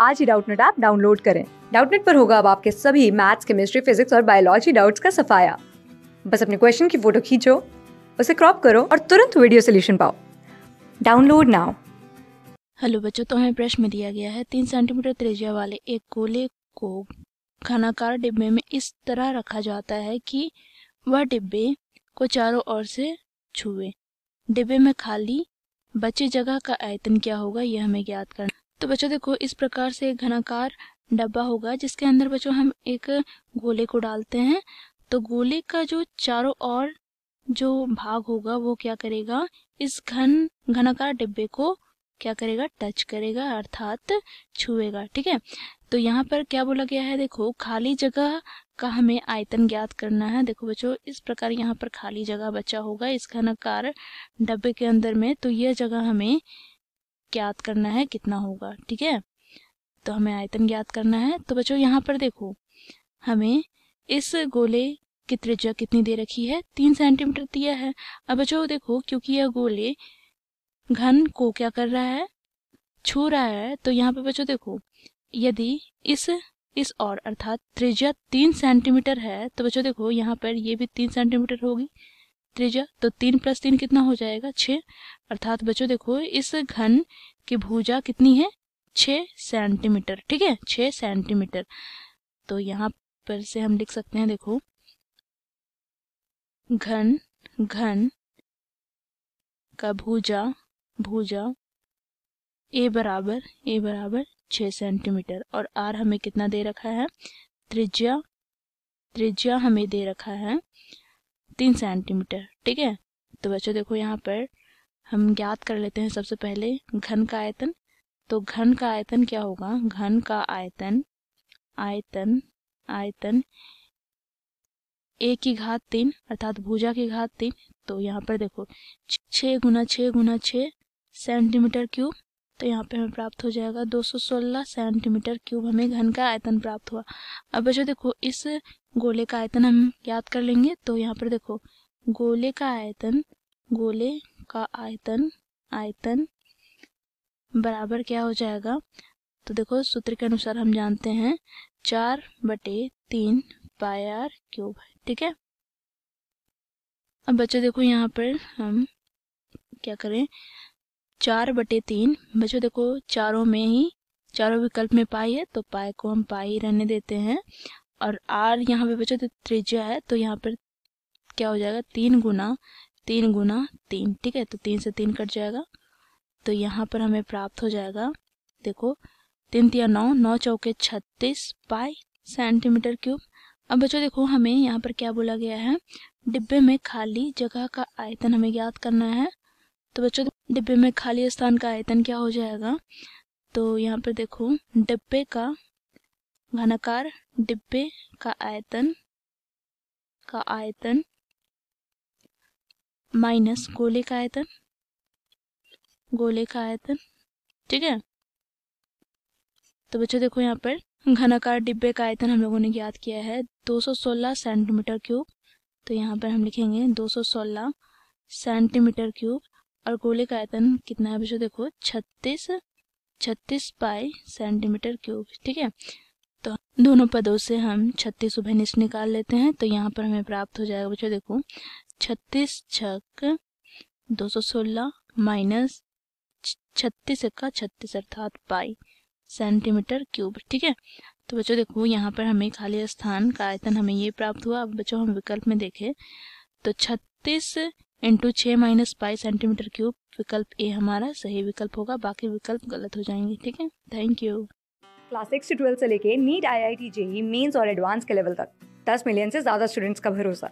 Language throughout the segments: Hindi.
आज ही डाउटनेट ऐप डाउनलोड करें डाउटनेट पर होगा अब आपके सभी मैथ्स केमिस्ट्री फिजिक्स और बायोलॉजी डाउट्स का सफाया बस अपने क्वेश्चन की फोटो खींचो उसे क्रॉप करो और तुरंत वीडियो सोल्यूशन पाओ डाउनलोड नाउ हेलो बच्चों तो हमें प्रश्न में दिया गया है तीन सेंटीमीटर त्रिज्या वाले एक गोले को खानाकार डिब्बे में इस तरह रखा जाता है कि वह डिब्बे को चारों ओर से छुए डिब्बे में खाली बचे जगह का आयतन क्या होगा यह हमें ज्ञात करना तो बच्चों देखो इस प्रकार से एक घनाकार डब्बा होगा जिसके अंदर बच्चों हम एक गोले को डालते हैं तो गोले का जो चारों ओर जो भाग होगा वो क्या करेगा इस घन घनाकार डिब्बे को क्या करेगा टच करेगा अर्थात छुएगा ठीक है तो यहाँ पर क्या बोला गया है देखो खाली जगह का हमें आयतन ज्ञात करना है देखो बच्चों इस प्रकार यहाँ पर खाली जगह बचा होगा इस घनाकार डब्बे के अंदर में तो यह जगह हमें ज्ञात करना है कितना होगा ठीक है तो हमें आयतन ज्ञात करना है तो बच्चों यहाँ पर देखो हमें इस गोले की त्रिज्या कितनी दे रखी है तीन सेंटीमीटर दिया है अब बच्चों देखो क्योंकि यह गोले घन को क्या कर रहा है छू रहा है तो यहाँ पर बच्चों देखो यदि इस इस और अर्थात त्रिज्या तीन सेंटीमीटर है तो बच्चों देखो यहाँ पर ये भी तीन सेंटीमीटर होगी त्रिज्या तो तीन प्लस तीन कितना हो जाएगा छ अर्थात बच्चों देखो इस घन की भुजा कितनी है छ सेंटीमीटर ठीक है छ सेंटीमीटर तो यहाँ पर से हम लिख सकते हैं देखो घन घन का भुजा भुजा ए बराबर ए बराबर छ सेंटीमीटर और आर हमें कितना दे रखा है त्रिज्या त्रिज्या हमें दे रखा है तीन सेंटीमीटर ठीक है तो बच्चों देखो यहाँ पर हम ज्ञात कर लेते हैं सबसे पहले घन का आयतन तो घन का आयतन क्या होगा घन का आयतन आयतन आयतन ए की घात तीन अर्थात भुजा की घात तीन तो यहाँ पर देखो छः गुना छः गुना छः सेंटीमीटर क्यूब तो यहाँ पे हमें प्राप्त हो जाएगा 216 सेंटीमीटर क्यूब हमें घन का आयतन प्राप्त हुआ अब बच्चों देखो इस गोले का आयतन हम याद कर लेंगे तो यहाँ पर देखो गोले का आयतन गोले का आयतन आयतन बराबर क्या हो जाएगा तो देखो सूत्र के अनुसार हम जानते हैं चार बटे तीन पायर क्यूब ठीक है अब बच्चों देखो यहाँ पर हम क्या करें चार बटे तीन बच्चों देखो चारों में ही चारों विकल्प में पाई है तो पाई को हम पाई रहने देते हैं और आर यहाँ पे बच्चों त्रिज्या है तो यहाँ पर क्या हो जाएगा तीन गुना तीन गुना तीन ठीक है तो तीन से तीन कट जाएगा तो यहाँ पर हमें प्राप्त हो जाएगा देखो तीन तिया नौ नौ चौके छत्तीस पाई सेंटीमीटर क्यूब अब बच्चों देखो हमें यहाँ पर क्या बोला गया है डिब्बे में खाली जगह का आयतन हमें ज्ञात करना है तो बच्चों डिब्बे में खाली स्थान का आयतन क्या हो जाएगा तो यहाँ पर देखो डिब्बे का घनाकार डिब्बे का आयतन का आयतन माइनस गोले का आयतन गोले का आयतन ठीक है तो बच्चों देखो यहाँ पर घनाकार डिब्बे का आयतन हम लोगों ने ज्ञात किया है 216 सेंटीमीटर क्यूब तो यहाँ पर हम लिखेंगे 216 सेंटीमीटर क्यूब और गोले का आयतन कितना है बच्चों देखो छत्तीस छत्तीस पाई सेंटीमीटर क्यूब ठीक है तो दोनों पदों से हम छत्तीस उभय निष्ठ निकाल लेते हैं तो यहाँ पर हमें प्राप्त हो जाएगा बच्चों देखो छत्तीस छक दो सौ सोलह माइनस छत्तीस का छत्तीस अर्थात पाई सेंटीमीटर क्यूब ठीक है तो बच्चों देखो यहाँ पर हमें खाली स्थान का आयतन हमें ये प्राप्त हुआ अब बच्चों हम विकल्प में देखें तो छत्तीस इंटू छः माइनस पाई सेंटीमीटर क्यूब विकल्प ए हमारा सही विकल्प होगा बाकी विकल्प गलत हो जाएंगे ठीक है थैंक यू क्लास सिक्स से ट्वेल्व से लेके NEET I I T JEE mains और एडवांस के लेवल तक दस मिलियन से ज़्यादा स्टूडेंट्स का भरोसा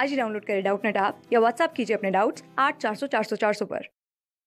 आज ही डाउनलोड करें डाउट नेट आप या व्हाट्सअप कीजिए अपने डाउट्स आठ चार सौ चार सौ चार सौ पर